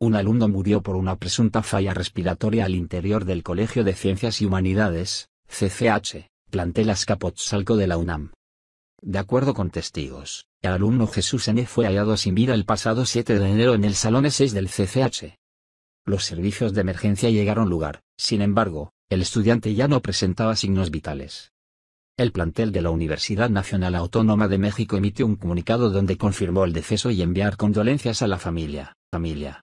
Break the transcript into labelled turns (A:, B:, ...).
A: un alumno murió por una presunta falla respiratoria al interior del Colegio de Ciencias y Humanidades, CCH, plantel Azcapotzalco de la UNAM. De acuerdo con testigos, el alumno Jesús N. fue hallado sin vida el pasado 7 de enero en el Salón E6 del CCH. Los servicios de emergencia llegaron lugar, sin embargo, el estudiante ya no presentaba signos vitales. El plantel de la Universidad Nacional Autónoma de México emitió un comunicado donde confirmó el deceso y enviar condolencias a la familia. familia.